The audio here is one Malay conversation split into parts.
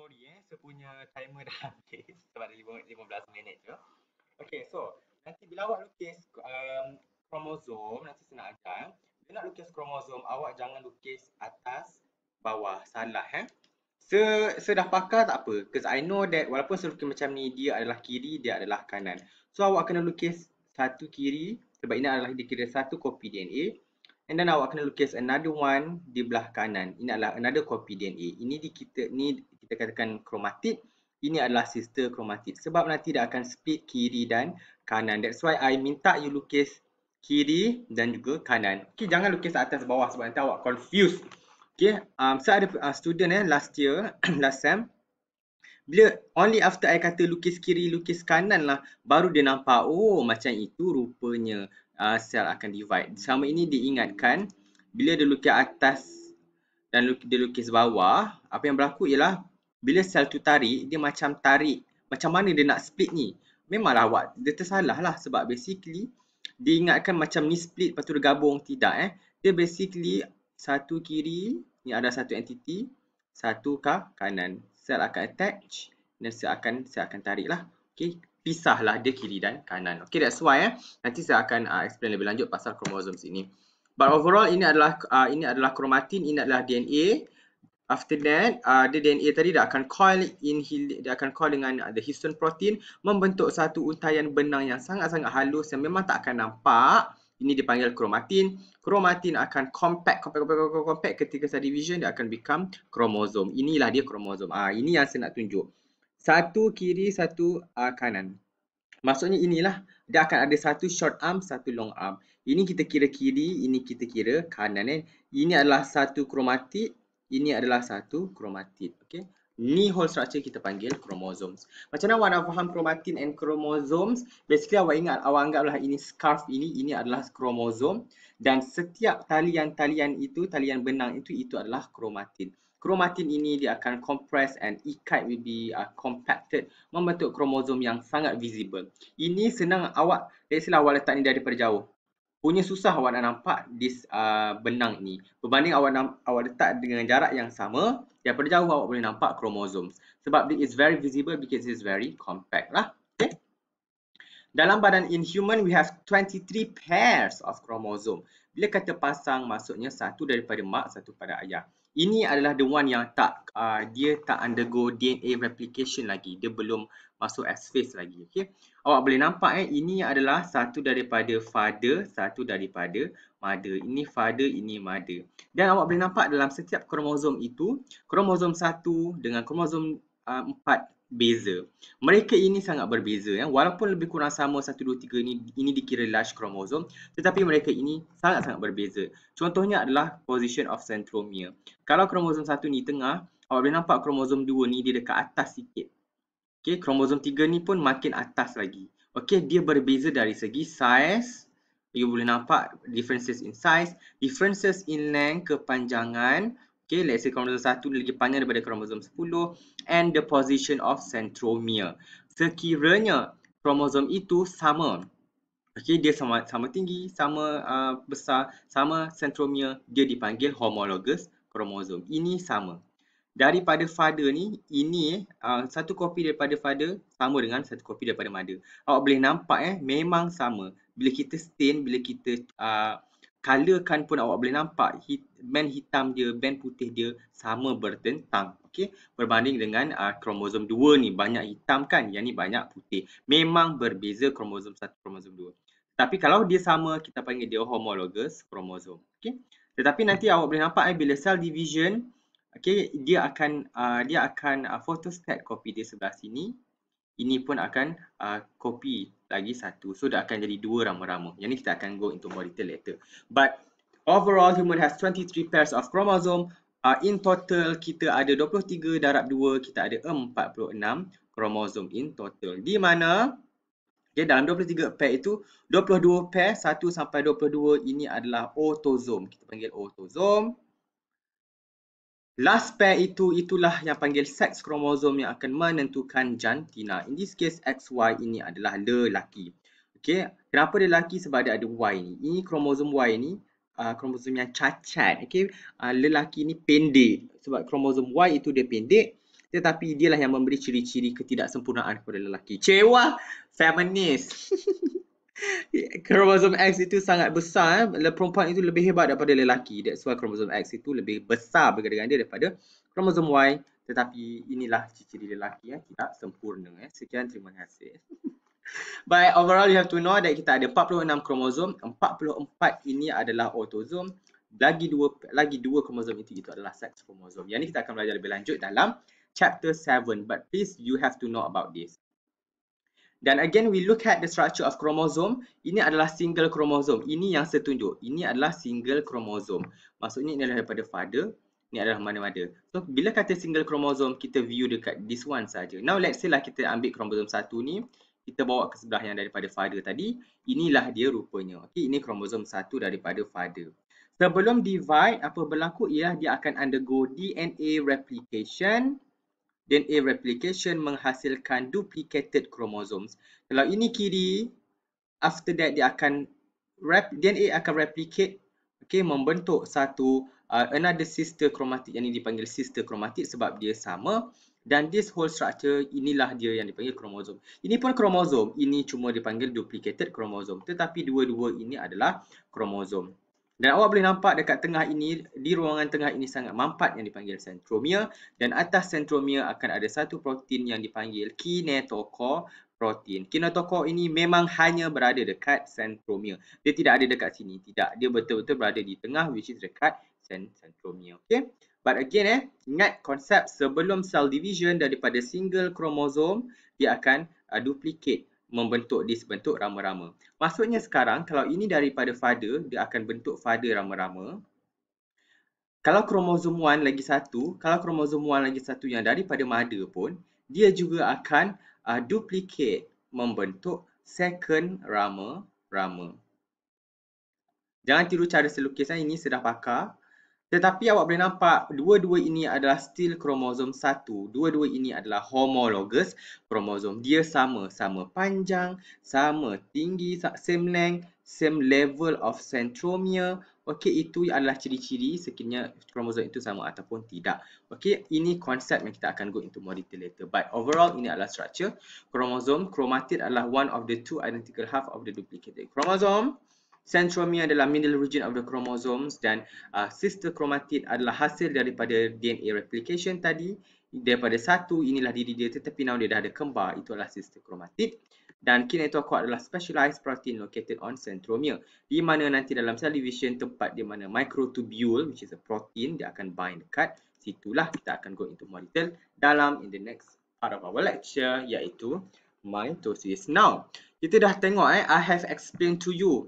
sorry eh sepunya timer dah habis sebab ada 15 minit tu. Okay so nanti bila awak lukis um, kromosom nanti saya nak ajar. Eh. Bila nak lukis kromosom awak jangan lukis atas bawah salah eh. Se, se dah pakar tak apa Cause I know that walaupun saya lukis macam ni dia adalah kiri dia adalah kanan. So awak kena lukis satu kiri sebab ini adalah dikira satu kopi DNA And then awak kena lukis another one di belah kanan. Ini adalah another copy DNA. Ini di kita ni kita katakan kromatid ini adalah sister kromatid sebab nanti dia akan split kiri dan kanan that's why I minta you lukis kiri dan juga kanan okay, jangan lukis atas bawah sebab nanti awak confused okay, um, saya ada uh, student eh, last year, last sem bila only after I kata lukis kiri, lukis kanan lah baru dia nampak oh macam itu rupanya uh, sel akan divide sama ini diingatkan bila dia lukis atas dan dia lukis bawah apa yang berlaku ialah bila sel tu tarik, dia macam tarik macam mana dia nak split ni. Memanglah awak, dia tersalah lah sebab basically dia ingatkan macam ni split lepas tu dia gabung. Tidak eh. Dia basically satu kiri, ni ada satu entiti, satu ke kanan. Sel akan attach dan sel akan, sel akan tarik lah. Okay, pisahlah dia kiri dan kanan. Okay, that's why eh. Nanti saya akan uh, explain lebih lanjut pasal kromosom sini. But overall ini adalah uh, ini adalah kromatin, ini adalah DNA. After that, uh, the DNA tadi dah akan coil in dia akan coil dengan uh, the histone protein membentuk satu untaian benang yang sangat-sangat halus yang memang tak akan nampak. Ini dipanggil kromatin. Kromatin akan compact compact compact compact, compact. ketika sel division dia akan become kromosom. Inilah dia kromosom. Ah uh, ini yang saya nak tunjuk. Satu kiri, satu uh, kanan. Maksudnya inilah dia akan ada satu short arm, satu long arm. Ini kita kira kiri, ini kita kira kanan. Eh. Ini adalah satu kromatid ini adalah satu kromatin. Okay. Ni whole structure kita panggil kromosomes. Macam mana awak nak faham kromatin and kromosomes? Basically awak ingat, awak anggaplah ini scarf ini, ini adalah kromosom. Dan setiap talian-talian itu, talian benang itu, itu adalah kromatin. Kromatin ini dia akan compress and ikat will be uh, compacted membentuk kromosom yang sangat visible. Ini senang awak, let's say lah awak letak ni daripada jauh punya susah awak nak nampak this uh, benang ni berbanding awak nam- awak letak dengan jarak yang sama daripada jauh awak boleh nampak kromosom sebab it is very visible because it is very compact lah okay dalam badan in human we have 23 pairs of chromosome bila kata pasang maksudnya satu daripada mak satu pada ayah ini adalah the one yang tak uh, dia tak undergo DNA replication lagi dia belum masuk S phase lagi okey awak boleh nampak eh ini adalah satu daripada father satu daripada mother ini father ini mother dan awak boleh nampak dalam setiap kromosom itu kromosom satu dengan kromosom uh, empat. uh, beza. Mereka ini sangat berbeza ya. Walaupun lebih kurang sama 1 2 3 ini ini dikira large kromosom, tetapi mereka ini sangat-sangat berbeza. Contohnya adalah position of centromere. Kalau kromosom 1 ni tengah, awak boleh nampak kromosom 2 ni dia dekat atas sikit. Okay, kromosom 3 ni pun makin atas lagi. Okay, dia berbeza dari segi size. You boleh nampak differences in size, differences in length kepanjangan, Okay, let's say kromosom 1 lagi panjang daripada kromosom 10 and the position of centromere. Sekiranya kromosom itu sama, okay, dia sama sama tinggi, sama uh, besar, sama centromere, dia dipanggil homologous kromosom. Ini sama. Daripada father ni, ini uh, satu kopi daripada father sama dengan satu kopi daripada mother. Awak boleh nampak eh, memang sama. Bila kita stain, bila kita uh, kan pun awak boleh nampak hit, band hitam dia, band putih dia sama bertentang. Okey, berbanding dengan uh, kromosom 2 ni banyak hitam kan, yang ni banyak putih. Memang berbeza kromosom 1, kromosom 2. Tapi kalau dia sama, kita panggil dia homologous kromosom. Okey. Tetapi nanti awak boleh nampak eh, bila cell division okey dia akan uh, dia akan uh, photostat copy dia sebelah sini. Ini pun akan uh, copy lagi satu. So dah akan jadi dua rama-rama. Yang ni kita akan go into more detail later. But overall human has 23 pairs of chromosome. Uh, in total kita ada 23 darab 2, kita ada 46 kromosom in total. Di mana okay, dalam 23 pair itu, 22 pair, 1 sampai 22 ini adalah otosom. Kita panggil otosom. Last pair itu, itulah yang panggil sex kromosom yang akan menentukan jantina. In this case, XY ini adalah lelaki. Okay, kenapa dia lelaki? Sebab dia ada Y ini? Ini kromosom Y ini uh, kromosom yang cacat. Okay, uh, ah, lelaki ini pendek. Sebab kromosom Y itu dia pendek. Tetapi dialah yang memberi ciri-ciri ketidaksempurnaan kepada lelaki. Cewa feminis. kromosom X itu sangat besar eh. perempuan itu lebih hebat daripada lelaki that's why kromosom X itu lebih besar berkaitan dia daripada kromosom Y tetapi inilah ciri lelaki eh. tidak sempurna eh. sekian terima kasih but overall you have to know that kita ada 46 kromosom 44 ini adalah autosom lagi dua lagi dua kromosom itu itu adalah sex kromosom yang ini kita akan belajar lebih lanjut dalam chapter 7 but please you have to know about this dan again, we look at the structure of chromosome. Ini adalah single chromosome. Ini yang setunjuk. Ini adalah single chromosome. Maksudnya, ini adalah daripada father. Ini adalah mana-mana. So, bila kata single chromosome, kita view dekat this one saja. Now, let's say lah kita ambil kromosom satu ni. Kita bawa ke sebelah yang daripada father tadi. Inilah dia rupanya. Okay, ini kromosom satu daripada father. Sebelum divide, apa berlaku ialah dia akan undergo DNA replication. DNA replication menghasilkan duplicated chromosomes. Kalau ini kiri, after that dia akan rep, DNA akan replicate, okay, membentuk satu uh, another sister chromatid yang ini dipanggil sister chromatid sebab dia sama dan this whole structure inilah dia yang dipanggil kromosom. Ini pun kromosom, ini cuma dipanggil duplicated kromosom. Tetapi dua-dua ini adalah kromosom. Dan awak boleh nampak dekat tengah ini, di ruangan tengah ini sangat mampat yang dipanggil centromere dan atas centromere akan ada satu protein yang dipanggil kinetochore protein. Kinetochore ini memang hanya berada dekat centromere. Dia tidak ada dekat sini. Tidak. Dia betul-betul berada di tengah which is dekat centromere. Okay. But again eh, ingat konsep sebelum cell division daripada single kromosom dia akan uh, duplicate membentuk disk bentuk rama-rama. Maksudnya sekarang kalau ini daripada father, dia akan bentuk father rama-rama. Kalau kromosom 1 lagi satu, kalau kromosom 1 lagi satu yang daripada mother pun, dia juga akan uh, duplicate membentuk second rama-rama. Jangan tiru cara selukisan eh. ini sudah pakar. Tetapi awak boleh nampak dua-dua ini adalah still kromosom satu. Dua-dua ini adalah homologous kromosom. Dia sama, sama panjang, sama tinggi, same length, same level of centromere. Okey, itu adalah ciri-ciri sekiranya kromosom itu sama ataupun tidak. Okey, ini konsep yang kita akan go into more detail later. But overall, ini adalah structure. Kromosom, kromatid adalah one of the two identical half of the duplicated Kromosom. Centromere adalah middle region of the chromosomes dan uh, sister chromatid adalah hasil daripada DNA replication tadi. Daripada satu inilah diri dia tetapi now dia dah ada kembar. Itu adalah sister chromatid. Dan kinetokok adalah specialized protein located on centromere. Di mana nanti dalam cell division tempat di mana microtubule which is a protein dia akan bind dekat. Situlah kita akan go into more detail dalam in the next part of our lecture iaitu mitosis. Now kita dah tengok eh I have explained to you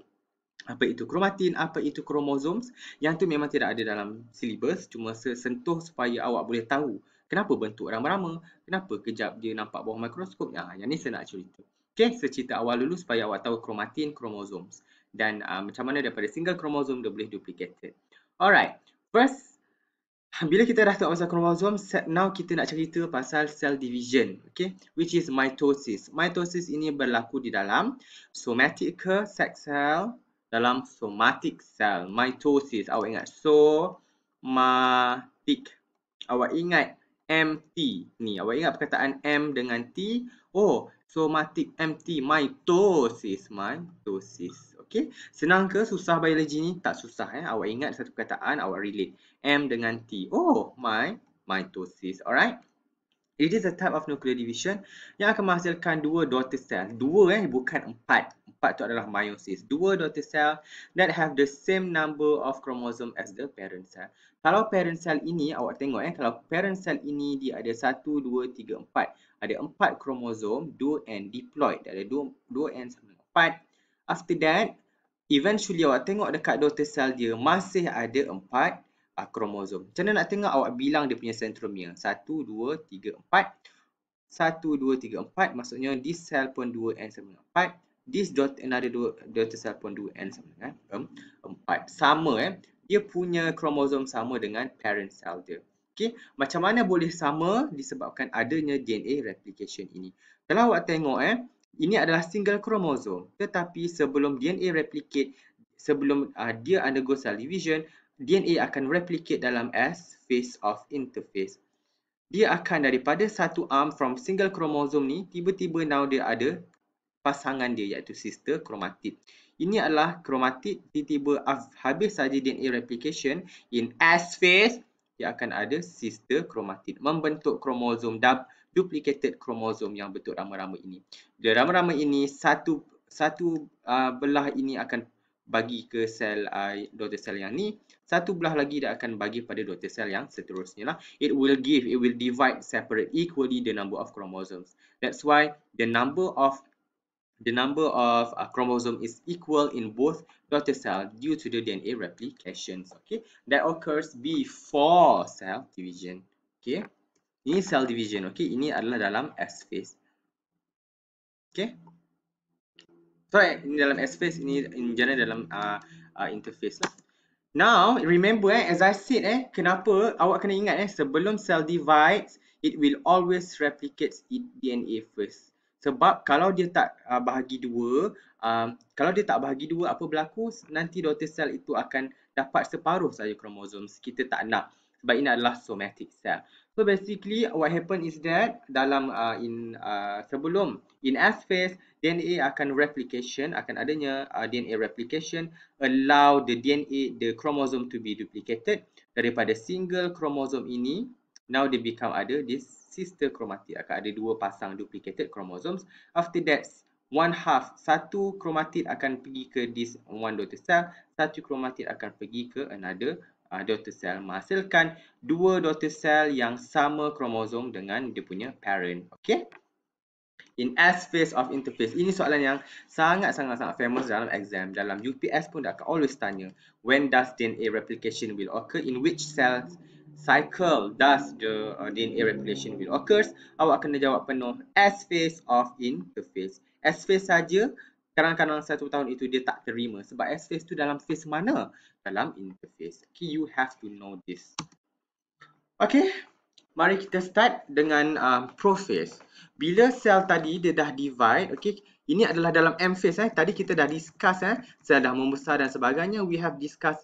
apa itu kromatin, apa itu kromosom yang tu memang tidak ada dalam silibus cuma sesentuh supaya awak boleh tahu kenapa bentuk rama-rama, kenapa kejap dia nampak bawah mikroskop ya, yang ni saya nak cerita Okay, cerita awal dulu supaya awak tahu kromatin, kromosom dan uh, macam mana daripada single kromosom dia boleh duplicated Alright, first bila kita dah tahu pasal kromosom, now kita nak cerita pasal cell division, okay? Which is mitosis. Mitosis ini berlaku di dalam somatic ke sex cell, dalam somatic cell mitosis awak ingat somatic. awak ingat mt ni awak ingat perkataan m dengan t oh somatic mt mitosis mitosis okey senang ke susah biologi ni tak susah eh awak ingat satu perkataan awak relate m dengan t oh my mitosis alright It is a type of nuclear division yang akan menghasilkan dua daughter cell. Dua eh, bukan empat keempat tu adalah meiosis. Dua daughter cell that have the same number of chromosome as the parent cell. Kalau parent cell ini, awak tengok eh, kalau parent cell ini dia ada satu, dua, tiga, empat, Ada empat kromosom, 2 and diploid. Dia ada dua, 2 n sama empat. After that, eventually awak tengok dekat daughter cell dia masih ada empat uh, ah, kromosom. Macam mana nak tengok awak bilang dia punya sentromia? 1, 2, 3, 4. 1, 2, 3, 4. Maksudnya this cell pun dua n sama empat this dot another dua dot cell pun 2 and sama dengan Empat, sama eh dia punya kromosom sama dengan parent cell dia okey macam mana boleh sama disebabkan adanya DNA replication ini kalau awak tengok eh ini adalah single kromosom tetapi sebelum DNA replicate sebelum uh, dia undergo cell division DNA akan replicate dalam S phase of interface dia akan daripada satu arm from single kromosom ni tiba-tiba now dia ada pasangan dia iaitu sister kromatid. Ini adalah kromatid tiba-tiba habis saja DNA replication in S phase dia akan ada sister kromatid membentuk kromosom duplicated kromosom yang bentuk rama-rama ini. Bila rama-rama ini satu satu uh, belah ini akan bagi ke sel uh, daughter cell yang ni, satu belah lagi dia akan bagi pada daughter cell yang seterusnya lah. It will give, it will divide separate equally the number of chromosomes. That's why the number of the number of uh, chromosome is equal in both daughter cell due to the DNA replications. Okay, that occurs before cell division. Okay, ini cell division. Okay, ini adalah dalam S phase. Okay, so eh, ini dalam S phase ini in general dalam uh, uh, interface lah. Now remember eh, as I said eh, kenapa awak kena ingat eh sebelum cell divides it will always replicates its DNA first. Sebab kalau dia tak uh, bahagi dua, uh, kalau dia tak bahagi dua apa berlaku nanti daughter cell itu akan dapat separuh saja kromosom. Kita tak nak sebab ini adalah somatic cell. So basically what happen is that dalam uh, in uh, sebelum in S phase DNA akan replication akan adanya uh, DNA replication allow the DNA the chromosome to be duplicated daripada single chromosome ini now they become other this sister kromatid akan ada dua pasang duplicated chromosomes. After that, one half, satu kromatid akan pergi ke this one daughter cell, satu kromatid akan pergi ke another uh, daughter cell. Menghasilkan dua daughter cell yang sama kromosom dengan dia punya parent. Okay? In S phase of interface, ini soalan yang sangat-sangat-sangat famous dalam exam. Dalam UPS pun dah akan always tanya, when does DNA replication will occur? In which cells? cycle does the uh, DNA replication will occurs awak kena jawab penuh S phase of interface S phase saja kadang-kadang satu tahun itu dia tak terima sebab S phase tu dalam phase mana dalam interface okay, you have to know this okay mari kita start dengan uh, um, prophase bila sel tadi dia dah divide okay ini adalah dalam M phase eh tadi kita dah discuss eh sel dah membesar dan sebagainya we have discuss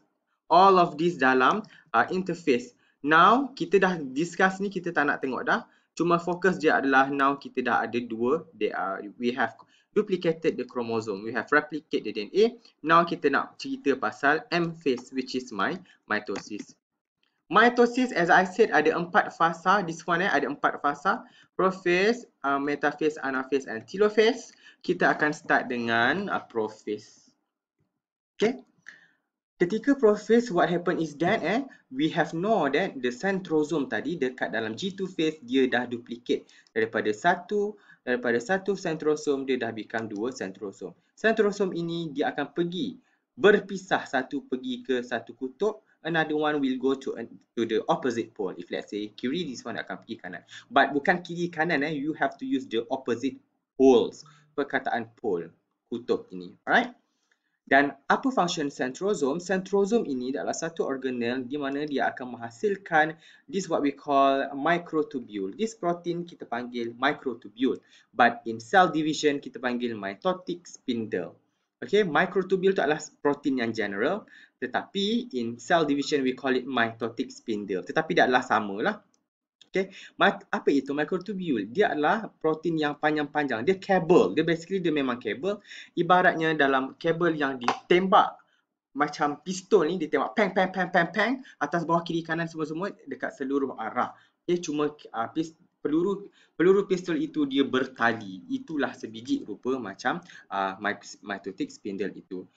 all of this dalam uh, interface Now, kita dah discuss ni, kita tak nak tengok dah. Cuma fokus dia adalah now kita dah ada dua. They are, we have duplicated the chromosome. We have replicated the DNA. Now, kita nak cerita pasal M phase, which is my mitosis. Mitosis, as I said, ada empat fasa. This one eh, ada empat fasa. Prophase, uh, metaphase, anaphase and telophase. Kita akan start dengan uh, prophase. Okay. Ketika proses, what happened is that eh, we have know that the centrosome tadi dekat dalam G2 phase, dia dah duplicate. Daripada satu, daripada satu centrosome, dia dah become dua centrosome. Centrosome ini, dia akan pergi berpisah satu pergi ke satu kutub, another one will go to to the opposite pole. If let's say kiri, this one akan pergi kanan. But bukan kiri kanan, eh, you have to use the opposite poles. Perkataan pole, kutub ini. Alright? Dan apa fungsi sentrosom? Sentrosom ini adalah satu organel di mana dia akan menghasilkan this what we call microtubule. This protein kita panggil microtubule. But in cell division kita panggil mitotic spindle. Okay, microtubule itu adalah protein yang general. Tetapi in cell division we call it mitotic spindle. Tetapi dia adalah samalah. Okay. Apa itu microtubule? Dia adalah protein yang panjang-panjang. Dia kabel. Dia basically dia memang kabel. Ibaratnya dalam kabel yang ditembak macam pistol ni ditembak peng peng peng peng peng atas bawah kiri kanan semua semua dekat seluruh arah. Okay. cuma uh, pis, peluru peluru pistol itu dia bertali. Itulah sebiji rupa macam uh, ah, mitotic spindle itu.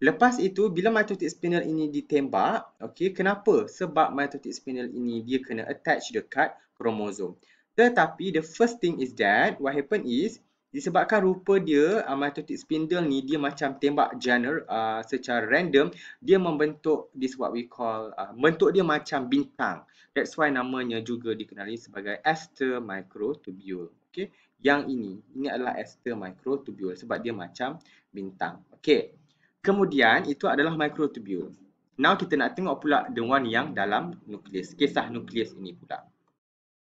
Lepas itu, bila mitotic spindle ini ditembak, okay, kenapa? Sebab mitotic spindle ini dia kena attach dekat kromosom. Tetapi, the first thing is that, what happen is, disebabkan rupa dia, uh, mitotic spindle ni, dia macam tembak genre uh, ah, secara random, dia membentuk, this what we call, uh, bentuk dia macam bintang. That's why namanya juga dikenali sebagai ester microtubule. Okay? Yang ini, ini adalah ester microtubule sebab dia macam bintang. Okay. Kemudian itu adalah mikrotubule. Now kita nak tengok pula the one yang dalam nukleus. Kisah nukleus ini pula.